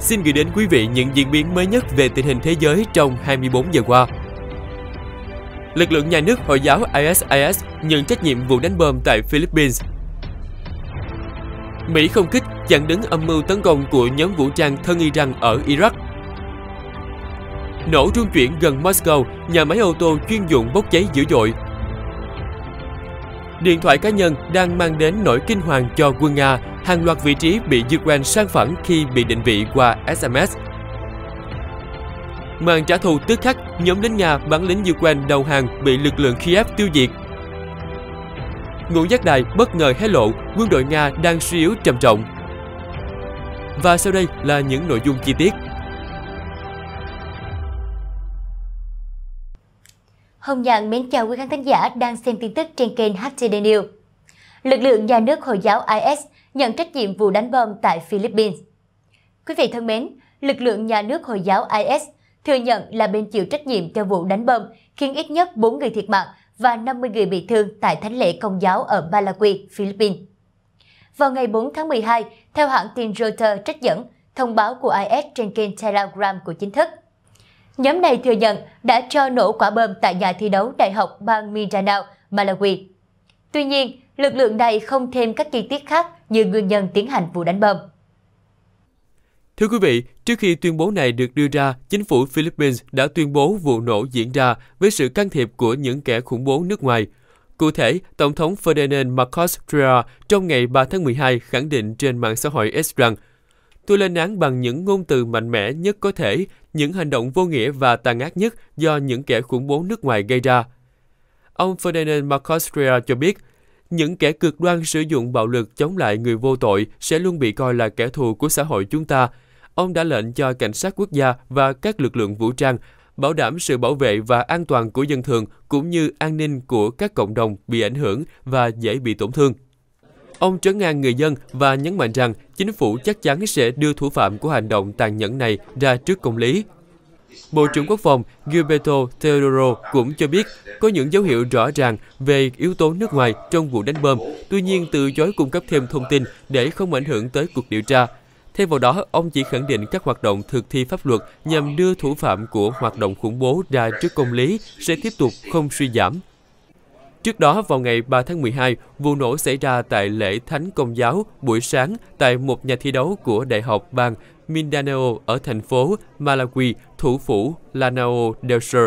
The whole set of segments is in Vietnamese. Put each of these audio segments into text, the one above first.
xin gửi đến quý vị những diễn biến mới nhất về tình hình thế giới trong 24 giờ qua. Lực lượng nhà nước Hồi giáo ISIS nhận trách nhiệm vụ đánh bom tại Philippines. Mỹ không kích chặn đứng âm mưu tấn công của nhóm vũ trang thân Iran ở Iraq. Nổ trung chuyển gần Moscow, nhà máy ô tô chuyên dụng bốc cháy dữ dội Điện thoại cá nhân đang mang đến nỗi kinh hoàng cho quân Nga, hàng loạt vị trí bị Ukraine sang phẳng khi bị định vị qua SMS. Màn trả thù tức khắc, nhóm lính Nga bắn lính Ukraine đầu hàng bị lực lượng Kiev tiêu diệt. Ngũ giác đài bất ngờ hé lộ, quân đội Nga đang suy yếu trầm trọng. Và sau đây là những nội dung chi tiết. Hồng Nhạn mến chào quý khán thính giả đang xem tin tức trên kênh HTD News. Lực lượng nhà nước Hồi giáo IS nhận trách nhiệm vụ đánh bom tại Philippines. Quý vị thân mến, lực lượng nhà nước Hồi giáo IS thừa nhận là bên chịu trách nhiệm cho vụ đánh bom khiến ít nhất 4 người thiệt mạng và 50 người bị thương tại Thánh lễ Công giáo ở Malawi, Philippines. Vào ngày 4 tháng 12, theo hãng tin Reuters trích dẫn, thông báo của IS trên kênh Telegram của chính thức – Nhóm này thừa nhận đã cho nổ quả bom tại nhà thi đấu Đại học bang Mindanao, Malawi. Tuy nhiên, lực lượng này không thêm các chi tiết khác như nguyên nhân tiến hành vụ đánh bom. Thưa quý vị, trước khi tuyên bố này được đưa ra, chính phủ Philippines đã tuyên bố vụ nổ diễn ra với sự can thiệp của những kẻ khủng bố nước ngoài. Cụ thể, Tổng thống Ferdinand Marcos Jr. trong ngày 3 tháng 12 khẳng định trên mạng xã hội X rằng Tôi lên án bằng những ngôn từ mạnh mẽ nhất có thể những hành động vô nghĩa và tàn ác nhất do những kẻ khủng bố nước ngoài gây ra. Ông Ferdinand Marcosria cho biết, những kẻ cực đoan sử dụng bạo lực chống lại người vô tội sẽ luôn bị coi là kẻ thù của xã hội chúng ta. Ông đã lệnh cho cảnh sát quốc gia và các lực lượng vũ trang bảo đảm sự bảo vệ và an toàn của dân thường cũng như an ninh của các cộng đồng bị ảnh hưởng và dễ bị tổn thương. Ông trấn an người dân và nhấn mạnh rằng chính phủ chắc chắn sẽ đưa thủ phạm của hành động tàn nhẫn này ra trước công lý. Bộ trưởng Quốc phòng Gilberto Teodoro cũng cho biết có những dấu hiệu rõ ràng về yếu tố nước ngoài trong vụ đánh bom, tuy nhiên từ chối cung cấp thêm thông tin để không ảnh hưởng tới cuộc điều tra. Thêm vào đó, ông chỉ khẳng định các hoạt động thực thi pháp luật nhằm đưa thủ phạm của hoạt động khủng bố ra trước công lý sẽ tiếp tục không suy giảm. Trước đó, vào ngày 3 tháng 12, vụ nổ xảy ra tại lễ Thánh Công giáo buổi sáng tại một nhà thi đấu của Đại học bang Mindanao ở thành phố Malawi, thủ phủ Lanao del Sur.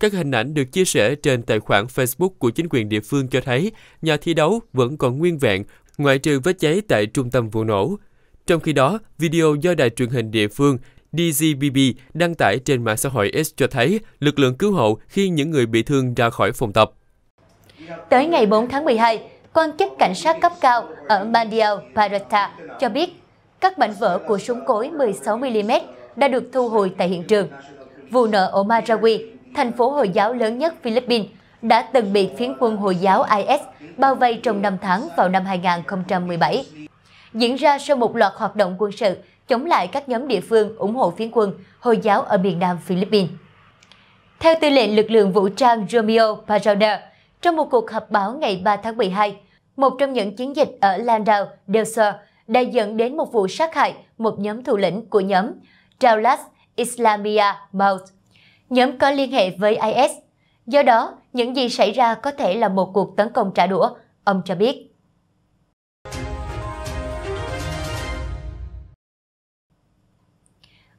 Các hình ảnh được chia sẻ trên tài khoản Facebook của chính quyền địa phương cho thấy nhà thi đấu vẫn còn nguyên vẹn, ngoại trừ vết cháy tại trung tâm vụ nổ. Trong khi đó, video do đài truyền hình địa phương DZBB đăng tải trên mạng xã hội X cho thấy lực lượng cứu hộ khi những người bị thương ra khỏi phòng tập. Tới ngày 4 tháng 12, quan chức cảnh sát cấp cao ở Mandial Parata cho biết các mảnh vỡ của súng cối 16mm đã được thu hồi tại hiện trường. Vụ nợ ở Marawi, thành phố Hồi giáo lớn nhất Philippines, đã từng bị phiến quân Hồi giáo IS bao vây trong năm tháng vào năm 2017. Diễn ra sau một loạt hoạt động quân sự chống lại các nhóm địa phương ủng hộ phiến quân Hồi giáo ở miền Nam Philippines. Theo tư lệnh lực lượng vũ trang Romeo Pajoda, trong một cuộc họp báo ngày 3 tháng 12, một trong những chiến dịch ở Landau, Delser đã dẫn đến một vụ sát hại một nhóm thủ lĩnh của nhóm Jawlat Islamia Maut, nhóm có liên hệ với IS. Do đó, những gì xảy ra có thể là một cuộc tấn công trả đũa, ông cho biết.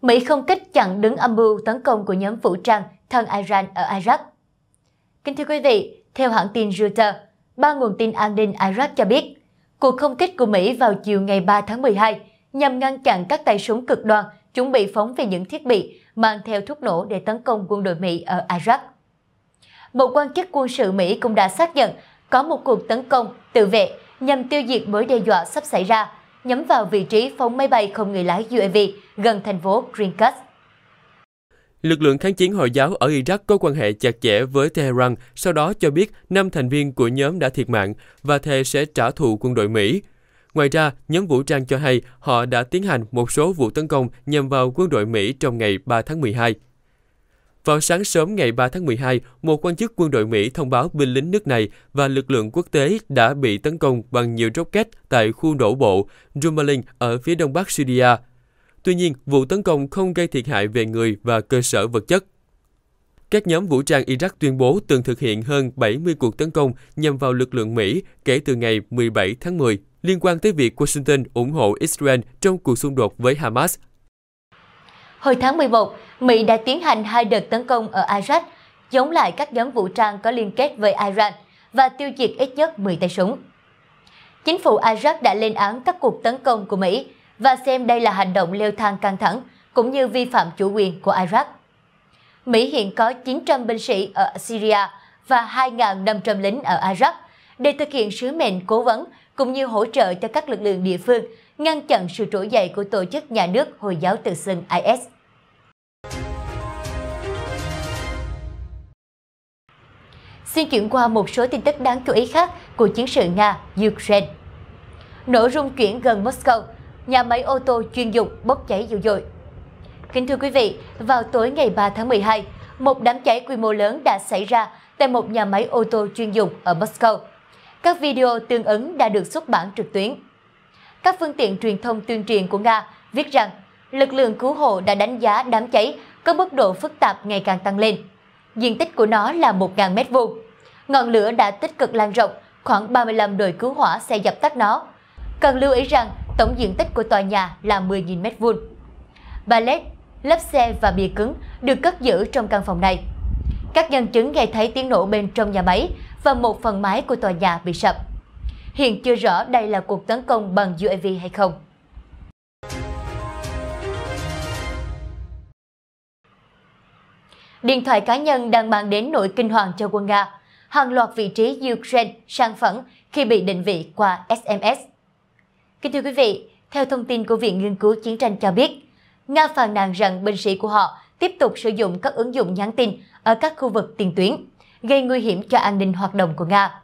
Mỹ không kích chặn đứng âm mưu tấn công của nhóm vũ trang thân Iran ở Iraq. Kính thưa quý vị, theo hãng tin Reuters, ba nguồn tin an ninh Iraq cho biết, cuộc không kích của Mỹ vào chiều ngày 3 tháng 12 nhằm ngăn chặn các tay súng cực đoan chuẩn bị phóng về những thiết bị mang theo thuốc nổ để tấn công quân đội Mỹ ở Iraq. Một quan chức quân sự Mỹ cũng đã xác nhận có một cuộc tấn công tự vệ nhằm tiêu diệt mối đe dọa sắp xảy ra, nhắm vào vị trí phóng máy bay không người lái UAV gần thành phố Greencast. Lực lượng kháng chiến Hồi giáo ở Iraq có quan hệ chặt chẽ với Tehran, sau đó cho biết 5 thành viên của nhóm đã thiệt mạng và thề sẽ trả thù quân đội Mỹ. Ngoài ra, nhóm vũ trang cho hay họ đã tiến hành một số vụ tấn công nhằm vào quân đội Mỹ trong ngày 3 tháng 12. Vào sáng sớm ngày 3 tháng 12, một quan chức quân đội Mỹ thông báo binh lính nước này và lực lượng quốc tế đã bị tấn công bằng nhiều rocket tại khu đổ bộ Rumaling ở phía đông bắc Syria – Tuy nhiên, vụ tấn công không gây thiệt hại về người và cơ sở vật chất. Các nhóm vũ trang Iraq tuyên bố từng thực hiện hơn 70 cuộc tấn công nhằm vào lực lượng Mỹ kể từ ngày 17 tháng 10 liên quan tới việc Washington ủng hộ Israel trong cuộc xung đột với Hamas. Hồi tháng 11, Mỹ đã tiến hành hai đợt tấn công ở Iraq, chống lại các nhóm vũ trang có liên kết với Iran và tiêu diệt ít nhất 10 tay súng. Chính phủ Iraq đã lên án các cuộc tấn công của Mỹ và xem đây là hành động leo thang căng thẳng, cũng như vi phạm chủ quyền của Iraq. Mỹ hiện có 900 binh sĩ ở Syria và 2.500 lính ở Iraq để thực hiện sứ mệnh cố vấn cũng như hỗ trợ cho các lực lượng địa phương ngăn chặn sự trỗi dậy của tổ chức nhà nước Hồi giáo tự xưng IS. Xin chuyển qua một số tin tức đáng chú ý khác của chiến sự Nga-Ukraine. Nổ rung chuyển gần Moscow, nhà máy ô tô chuyên dụng bốc cháy dữ dội. Kính thưa quý vị, vào tối ngày 3 tháng 12, một đám cháy quy mô lớn đã xảy ra tại một nhà máy ô tô chuyên dụng ở Moscow. Các video tương ứng đã được xuất bản trực tuyến. Các phương tiện truyền thông tuyên truyền của Nga viết rằng lực lượng cứu hộ đã đánh giá đám cháy có mức độ phức tạp ngày càng tăng lên. Diện tích của nó là 1.000 m2. Ngọn lửa đã tích cực lan rộng, khoảng 35 đội cứu hỏa sẽ dập tắt nó. Cần lưu ý rằng tổng diện tích của tòa nhà là 10.000 m2. Ballet, lớp xe và bìa cứng được cất giữ trong căn phòng này. Các nhân chứng nghe thấy tiếng nổ bên trong nhà máy và một phần mái của tòa nhà bị sập. Hiện chưa rõ đây là cuộc tấn công bằng UAV hay không. Điện thoại cá nhân đang mang đến nỗi kinh hoàng cho quân Nga. Hàng loạt vị trí Ukraine sang phẫn khi bị định vị qua SMS. Kính thưa quý vị, theo thông tin của Viện Nghiên cứu Chiến tranh cho biết, Nga phàn nàn rằng binh sĩ của họ tiếp tục sử dụng các ứng dụng nhắn tin ở các khu vực tiền tuyến, gây nguy hiểm cho an ninh hoạt động của Nga.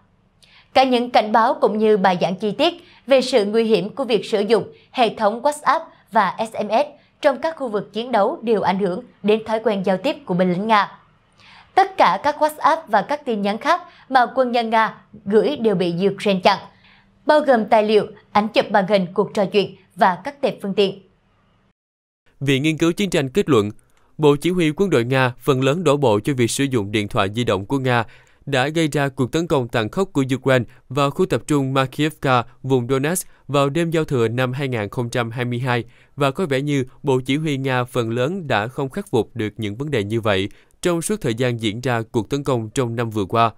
Cả những cảnh báo cũng như bài giảng chi tiết về sự nguy hiểm của việc sử dụng hệ thống WhatsApp và SMS trong các khu vực chiến đấu đều ảnh hưởng đến thói quen giao tiếp của binh lính Nga. Tất cả các WhatsApp và các tin nhắn khác mà quân nhân Nga gửi đều bị Ukraine chặn – bao gồm tài liệu, ảnh chụp màn hình cuộc trò chuyện và các tệp phương tiện. Viện Nghiên cứu Chiến tranh kết luận, Bộ Chỉ huy quân đội Nga phần lớn đổ bộ cho việc sử dụng điện thoại di động của Nga đã gây ra cuộc tấn công tàn khốc của Ukraine vào khu tập trung Makiivka, vùng Donetsk vào đêm giao thừa năm 2022 và có vẻ như Bộ Chỉ huy Nga phần lớn đã không khắc phục được những vấn đề như vậy trong suốt thời gian diễn ra cuộc tấn công trong năm vừa qua.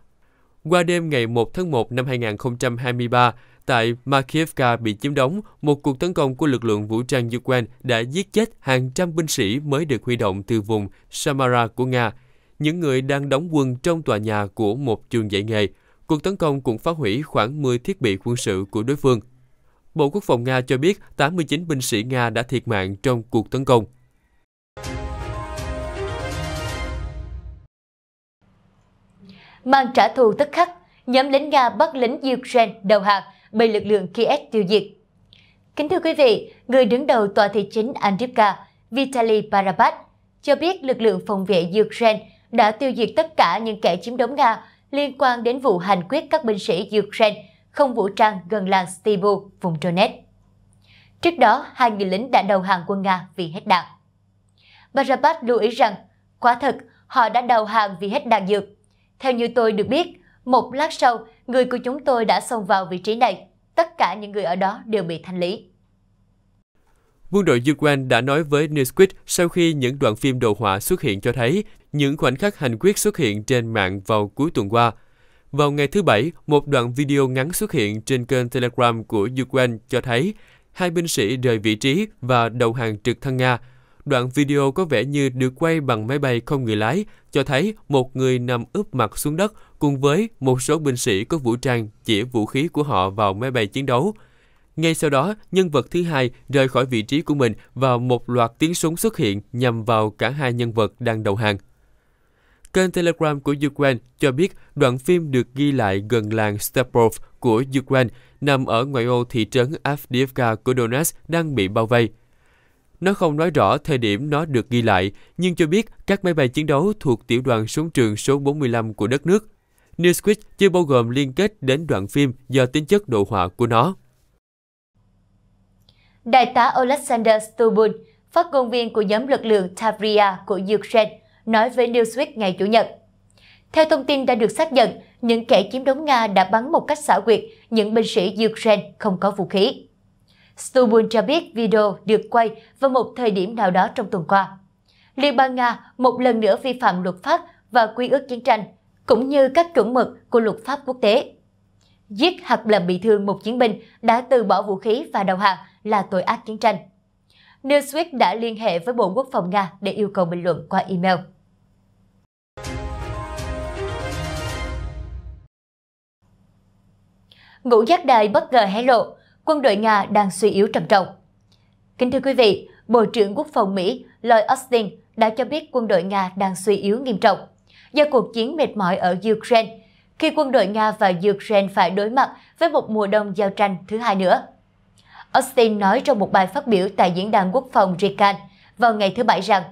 Qua đêm ngày 1 tháng 1 năm 2023, Tại Makiivka bị chiếm đóng, một cuộc tấn công của lực lượng vũ trang Ukraine đã giết chết hàng trăm binh sĩ mới được huy động từ vùng Samara của Nga, những người đang đóng quân trong tòa nhà của một trường dạy nghề. Cuộc tấn công cũng phá hủy khoảng 10 thiết bị quân sự của đối phương. Bộ Quốc phòng Nga cho biết 89 binh sĩ Nga đã thiệt mạng trong cuộc tấn công. Mang trả thù tức khắc, nhóm lính Nga bắt lính Ukraine đầu hàng bị lực lượng Kiev tiêu diệt. Kính thưa quý vị, người đứng đầu tòa thị chính Andrivka, Vitaly Parabat, cho biết lực lượng phòng vệ Ukraine đã tiêu diệt tất cả những kẻ chiếm đóng Nga liên quan đến vụ hành quyết các binh sĩ Ukraine không vũ trang gần làng Stibu, vùng Donetsk. Trước đó, hai người lính đã đầu hàng quân Nga vì hết đạn. Parabat lưu ý rằng, quả thật, họ đã đầu hàng vì hết đạn dược. Theo như tôi được biết, một lát sau, người của chúng tôi đã xông vào vị trí này. Tất cả những người ở đó đều bị thanh lý. Quân đội Ukraine đã nói với Newsweek sau khi những đoạn phim đồ họa xuất hiện cho thấy những khoảnh khắc hành quyết xuất hiện trên mạng vào cuối tuần qua. Vào ngày thứ Bảy, một đoạn video ngắn xuất hiện trên kênh Telegram của Ukraine cho thấy hai binh sĩ rời vị trí và đầu hàng trực thăng Nga – đoạn video có vẻ như được quay bằng máy bay không người lái, cho thấy một người nằm úp mặt xuống đất cùng với một số binh sĩ có vũ trang chỉ vũ khí của họ vào máy bay chiến đấu. Ngay sau đó, nhân vật thứ hai rời khỏi vị trí của mình và một loạt tiếng súng xuất hiện nhằm vào cả hai nhân vật đang đầu hàng. Kênh Telegram của Ukraine cho biết đoạn phim được ghi lại gần làng Stepov của Ukraine nằm ở ngoại ô thị trấn Avdiivka của Donetsk đang bị bao vây. Nó không nói rõ thời điểm nó được ghi lại, nhưng cho biết các máy bay chiến đấu thuộc tiểu đoàn súng trường số 45 của đất nước. Newsweek chưa bao gồm liên kết đến đoạn phim do tính chất đồ họa của nó. Đại tá Alexander Stubun, phát ngôn viên của nhóm lực lượng Tavria của Ukraine, nói với Newsweek ngày Chủ nhật. Theo thông tin đã được xác nhận, những kẻ chiếm đóng Nga đã bắn một cách xảo quyệt những binh sĩ Ukraine không có vũ khí. Stubun cho biết video được quay vào một thời điểm nào đó trong tuần qua. Liên bang Nga một lần nữa vi phạm luật pháp và quy ước chiến tranh, cũng như các chuẩn mực của luật pháp quốc tế. Giết hoặc làm bị thương một chiến binh đã từ bỏ vũ khí và đầu hàng là tội ác chiến tranh. Newsweek đã liên hệ với Bộ Quốc phòng Nga để yêu cầu bình luận qua email. Ngũ giác đài bất ngờ hé lộ, quân đội Nga đang suy yếu trầm trọng. Kính thưa quý vị, Bộ trưởng Quốc phòng Mỹ Lloyd Austin đã cho biết quân đội Nga đang suy yếu nghiêm trọng do cuộc chiến mệt mỏi ở Ukraine, khi quân đội Nga và Ukraine phải đối mặt với một mùa đông giao tranh thứ hai nữa. Austin nói trong một bài phát biểu tại Diễn đàn Quốc phòng RICAN vào ngày thứ Bảy rằng,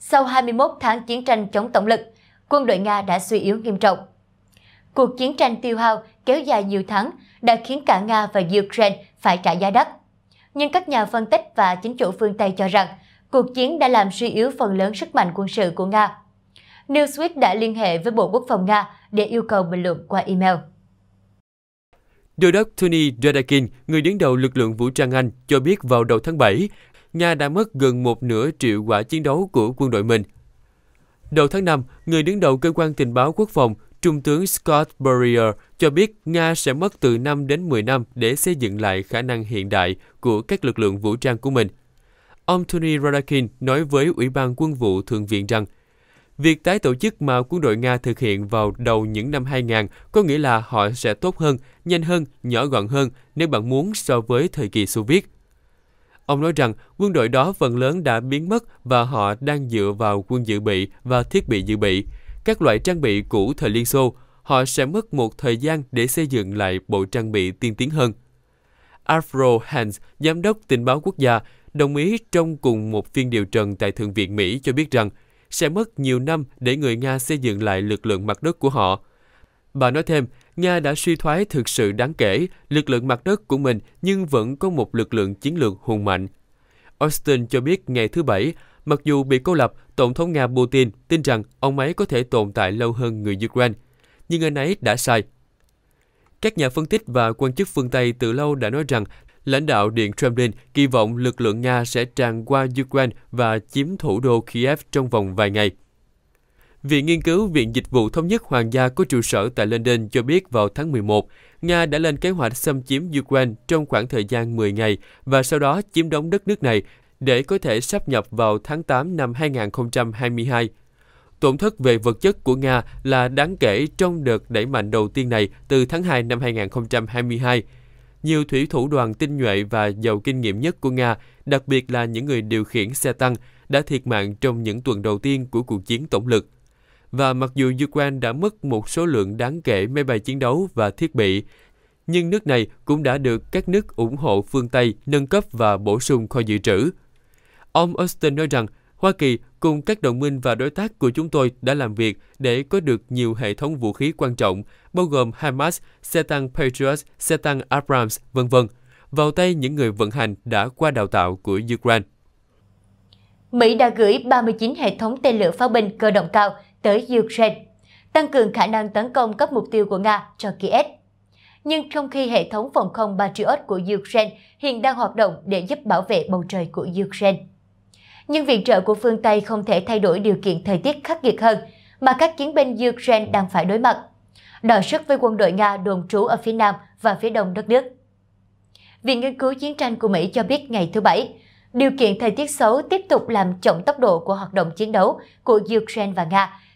sau 21 tháng chiến tranh chống tổng lực, quân đội Nga đã suy yếu nghiêm trọng. Cuộc chiến tranh tiêu hao kéo dài nhiều tháng đã khiến cả Nga và Ukraine phải trả giá đắt. Nhưng các nhà phân tích và chính chủ phương Tây cho rằng cuộc chiến đã làm suy yếu phần lớn sức mạnh quân sự của Nga. Newsweek đã liên hệ với Bộ Quốc phòng Nga để yêu cầu bình luận qua email. Đô đốc Tony Radakin, người đứng đầu lực lượng vũ trang Anh, cho biết vào đầu tháng 7, Nga đã mất gần một nửa triệu quả chiến đấu của quân đội mình. Đầu tháng 5, người đứng đầu cơ quan tình báo quốc phòng Trung tướng Scott Burrier cho biết Nga sẽ mất từ 5 đến 10 năm để xây dựng lại khả năng hiện đại của các lực lượng vũ trang của mình. Ông Tony Radakin nói với Ủy ban Quân vụ Thượng viện rằng Việc tái tổ chức mà quân đội Nga thực hiện vào đầu những năm 2000 có nghĩa là họ sẽ tốt hơn, nhanh hơn, nhỏ gọn hơn nếu bạn muốn so với thời kỳ Xô Viết. Ông nói rằng quân đội đó phần lớn đã biến mất và họ đang dựa vào quân dự bị và thiết bị dự bị các loại trang bị cũ thời Liên Xô, họ sẽ mất một thời gian để xây dựng lại bộ trang bị tiên tiến hơn. Alfro Hans, giám đốc tình báo quốc gia, đồng ý trong cùng một phiên điều trần tại Thượng viện Mỹ cho biết rằng sẽ mất nhiều năm để người Nga xây dựng lại lực lượng mặt đất của họ. Bà nói thêm, Nga đã suy thoái thực sự đáng kể lực lượng mặt đất của mình nhưng vẫn có một lực lượng chiến lược hùng mạnh Austin cho biết ngày thứ Bảy, mặc dù bị cô lập, Tổng thống Nga Putin tin rằng ông ấy có thể tồn tại lâu hơn người Ukraine. Nhưng anh ấy đã sai. Các nhà phân tích và quan chức phương Tây từ lâu đã nói rằng lãnh đạo Điện Kremlin kỳ vọng lực lượng Nga sẽ tràn qua Ukraine và chiếm thủ đô Kiev trong vòng vài ngày. Viện Nghiên cứu Viện Dịch vụ Thống nhất Hoàng gia có trụ sở tại London cho biết vào tháng 11, Nga đã lên kế hoạch xâm chiếm Ukraine trong khoảng thời gian 10 ngày và sau đó chiếm đóng đất nước này để có thể sắp nhập vào tháng 8 năm 2022. Tổn thất về vật chất của Nga là đáng kể trong đợt đẩy mạnh đầu tiên này từ tháng 2 năm 2022. Nhiều thủy thủ đoàn tinh nhuệ và giàu kinh nghiệm nhất của Nga, đặc biệt là những người điều khiển xe tăng, đã thiệt mạng trong những tuần đầu tiên của cuộc chiến tổng lực và mặc dù Ukraine đã mất một số lượng đáng kể máy bay chiến đấu và thiết bị, nhưng nước này cũng đã được các nước ủng hộ phương Tây nâng cấp và bổ sung kho dự trữ. Ông Austin nói rằng Hoa Kỳ cùng các đồng minh và đối tác của chúng tôi đã làm việc để có được nhiều hệ thống vũ khí quan trọng, bao gồm HIMARS, xe tăng Patriot, xe tăng Abrams, vân vân, vào tay những người vận hành đã qua đào tạo của Ukraine. Mỹ đã gửi 39 hệ thống tên lửa pháo binh cơ động cao tới Ukraine, tăng cường khả năng tấn công các mục tiêu của Nga cho Kiev. Nhưng trong khi hệ thống phòng không Patriot của Ukraine hiện đang hoạt động để giúp bảo vệ bầu trời của Ukraine. Nhưng viện trợ của phương Tây không thể thay đổi điều kiện thời tiết khắc nghiệt hơn mà các chiến binh Ukraine đang phải đối mặt, Đòi sức với quân đội Nga đồn trú ở phía nam và phía đông đất nước. Viện Nghiên cứu Chiến tranh của Mỹ cho biết ngày thứ Bảy, điều kiện thời tiết xấu tiếp tục làm chậm tốc độ của hoạt động chiến đấu của Ukraine và Nga